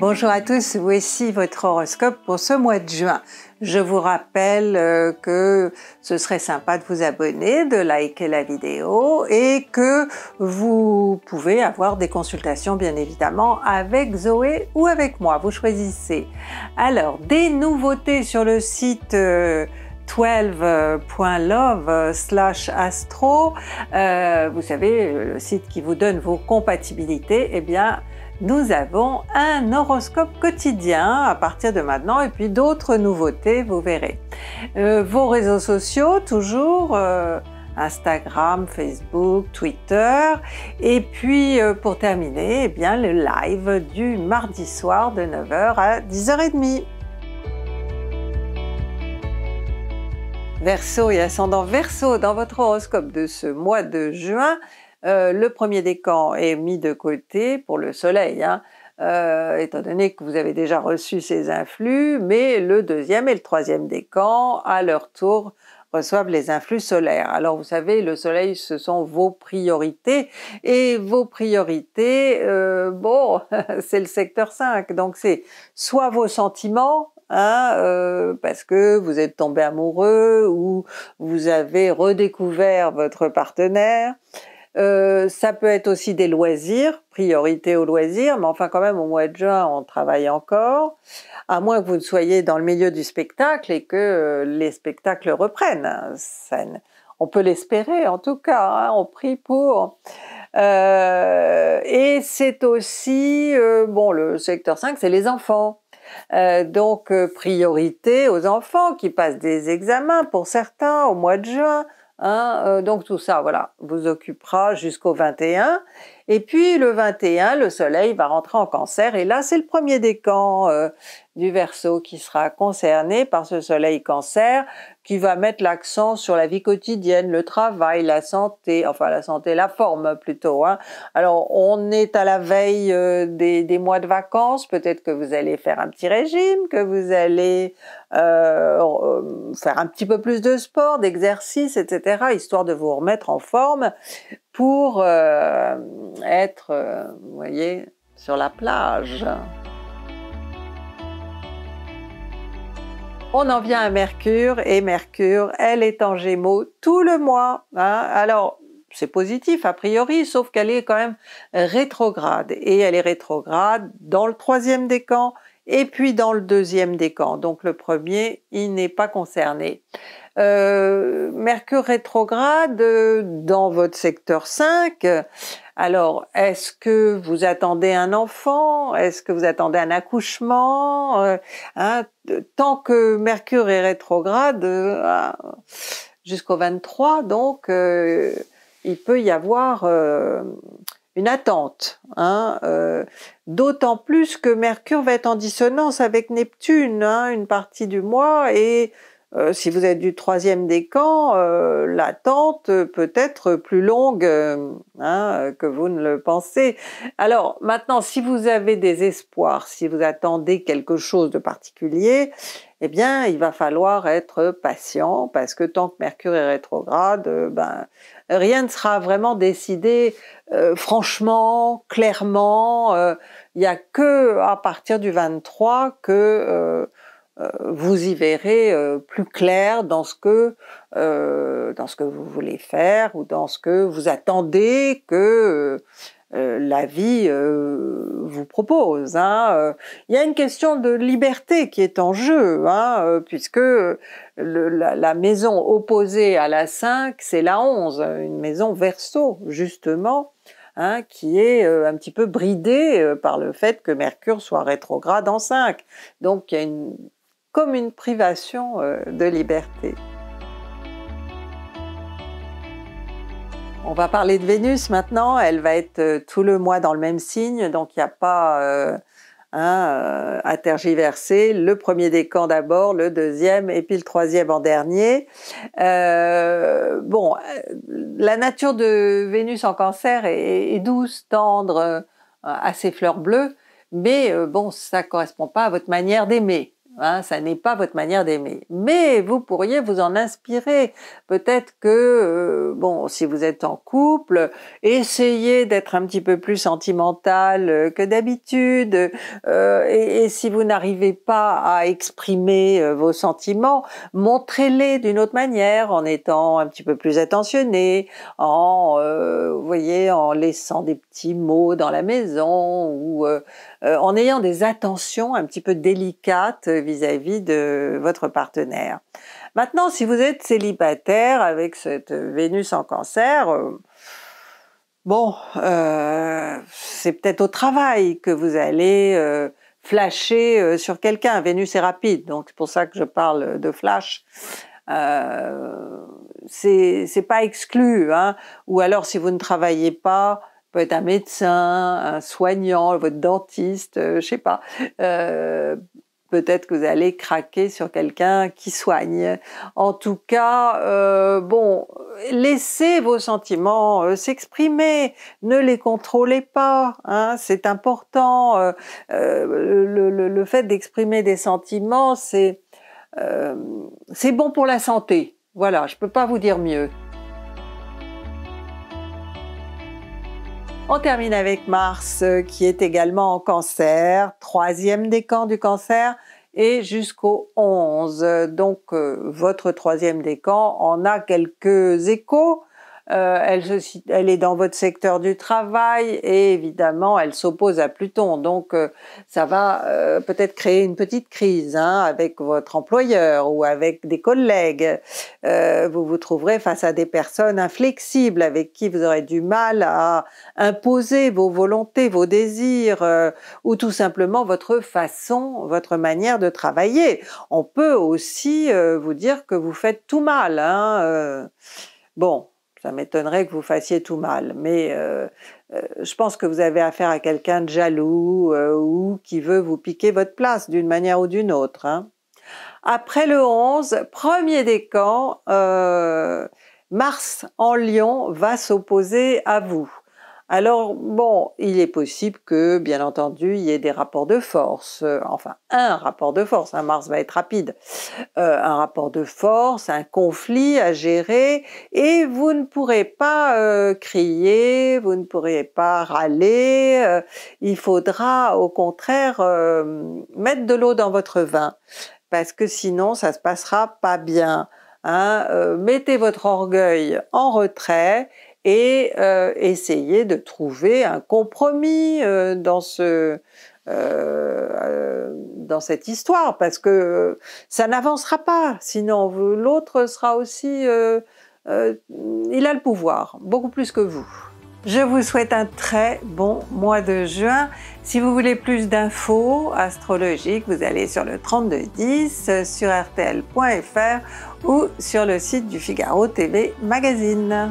Bonjour à tous, voici votre horoscope pour ce mois de juin. Je vous rappelle euh, que ce serait sympa de vous abonner, de liker la vidéo et que vous pouvez avoir des consultations bien évidemment avec Zoé ou avec moi, vous choisissez. Alors, des nouveautés sur le site 12.love euh, slash astro, euh, vous savez, le site qui vous donne vos compatibilités, eh bien nous avons un horoscope quotidien à partir de maintenant et puis d'autres nouveautés, vous verrez. Euh, vos réseaux sociaux, toujours euh, Instagram, Facebook, Twitter. Et puis euh, pour terminer, eh bien le live du mardi soir de 9h à 10h30. Verseau et ascendant Verseau dans votre horoscope de ce mois de juin, euh, le premier décan est mis de côté pour le Soleil, hein. euh, étant donné que vous avez déjà reçu ces influx, mais le deuxième et le troisième décan, à leur tour, reçoivent les influx solaires. Alors vous savez, le soleil, ce sont vos priorités, et vos priorités, euh, bon, c'est le secteur 5, donc c'est soit vos sentiments, hein, parce que vous êtes tombé amoureux ou vous avez redécouvert votre partenaire, euh, ça peut être aussi des loisirs, priorité aux loisirs, mais enfin quand même au mois de juin on travaille encore, à moins que vous ne soyez dans le milieu du spectacle et que euh, les spectacles reprennent. Hein. on peut l'espérer en tout cas, on hein, prie pour. Euh, et c'est aussi, bon le secteur 5 c'est les enfants. donc priorité aux enfants qui passent des examens pour certains au mois de juin, Hein, euh, donc tout ça, voilà, vous occupera jusqu'au 21. Et puis le 21, le soleil va rentrer en cancer et là c'est le premier décan euh, du Verseau qui sera concerné par ce soleil cancer qui va mettre l'accent sur la vie quotidienne, le travail, la santé, enfin la santé, la forme plutôt. Hein. Alors on est à la veille euh, des, mois de vacances, peut-être que vous allez faire un petit régime, que vous allez euh, faire un petit peu plus de sport, d'exercice, etc., histoire de vous remettre en forme pour euh, être, euh, vous voyez, sur la plage. On en vient à Mercure, et Mercure, elle est en Gémeaux tout le mois. Hein. Alors, c'est positif a priori, sauf qu'elle est quand même rétrograde. Et elle est rétrograde dans le troisième décan et puis dans le deuxième décan. Donc le premier, il n'est pas concerné. Euh, Mercure rétrograde euh, dans votre secteur 5, alors est-ce que vous attendez un enfant Est-ce que vous attendez un accouchement euh, hein, Tant que Mercure est rétrograde, jusqu'au 23, donc il peut y avoir une attente, hein, d'autant plus que Mercure va être en dissonance avec Neptune hein, une partie du mois et euh, si vous êtes du troisième décan, camps, euh, l'attente peut être plus longue euh, hein, que vous ne le pensez. Alors maintenant, si vous avez des espoirs, si vous attendez quelque chose de particulier, eh bien, il va falloir être patient parce que tant que Mercure est rétrograde, ben rien ne sera vraiment décidé franchement, clairement. Il n'y a que à partir du 23 que euh, vous y verrez euh, plus clair dans ce que euh, dans ce que vous voulez faire ou dans ce que vous attendez que la vie vous propose. Hein. Il y a une question de liberté qui est en jeu, hein, puisque la, maison opposée à la 5, c'est la 11, hein, une maison verso, justement, qui est un petit peu bridée par le fait que Mercure soit rétrograde en 5. Donc il y a une comme une privation euh, de liberté. On va parler de Vénus maintenant. Elle va être euh, tout le mois dans le même signe, donc il n'y a pas euh, à tergiverser. Le premier décan d'abord, le deuxième et puis le troisième en dernier. bon, la nature de Vénus en cancer est, douce, tendre, assez fleur fleurs bleues, mais bon, ça ne correspond pas à votre manière d'aimer. Hein, ça n'est pas votre manière d'aimer. Mais vous pourriez vous en inspirer. Peut-être que, euh, bon, si vous êtes en couple, essayez d'être un petit peu plus sentimental euh, que d'habitude. Euh, et, si vous n'arrivez pas à exprimer vos sentiments, montrez-les d'une autre manière, en étant un petit peu plus attentionné, en, vous voyez, en laissant des petits mots dans la maison ou euh, en ayant des attentions un petit peu délicates vis-à-vis de votre partenaire. Maintenant, si vous êtes célibataire avec cette Vénus en cancer, euh, bon, euh, c'est peut-être au travail que vous allez flasher sur quelqu'un. Vénus est rapide, donc c'est pour ça que je parle de flash. Euh, c'est pas exclu. Hein. Ou alors, si vous ne travaillez pas, peut être un médecin, un soignant, votre dentiste, je euh, je sais pas. Euh, peut-être que vous allez craquer sur quelqu'un qui soigne. En tout cas, euh, bon, laissez vos sentiments s'exprimer, ne les contrôlez pas, hein, c'est important. le, fait d'exprimer des sentiments, c'est bon pour la santé. Voilà, je ne peux pas vous dire mieux. On termine avec Mars euh, qui est également en cancer, troisième décan du cancer et jusqu'au 11. Donc euh, votre troisième décan en a quelques échos, euh, elle, est dans votre secteur du travail et évidemment elle s'oppose à Pluton. Donc euh, ça va euh, peut-être créer une petite crise hein, avec votre employeur ou avec des collègues. vous vous trouverez face à des personnes inflexibles avec qui vous aurez du mal à imposer vos volontés, vos désirs ou tout simplement votre façon, votre manière de travailler. On peut aussi vous dire que vous faites tout mal. Hein, bon, ça m'étonnerait que vous fassiez tout mal, mais euh, euh, je pense que vous avez affaire à quelqu'un de jaloux euh, ou qui veut vous piquer votre place d'une manière ou d'une autre. Hein. Après le 11, premier décan, Mars en Lion va s'opposer à vous. Alors bon, il est possible que, bien entendu, il y ait des rapports de force, euh, enfin un rapport de force, un hein, Mars va être rapide, euh, un rapport de force, un conflit à gérer, et vous ne pourrez pas euh, crier, vous ne pourrez pas râler, il faudra au contraire mettre de l'eau dans votre vin, parce que sinon ça se passera pas bien. Hein, mettez votre orgueil en retrait et euh, essayer de trouver un compromis euh, dans ce euh, dans cette histoire parce que ça n'avancera pas sinon l'autre sera aussi il a le pouvoir beaucoup plus que vous je vous souhaite un très bon mois de juin. Si vous voulez plus d'infos astrologiques, vous allez sur le 3210, sur rtl.fr ou sur le site du Figaro TV Magazine.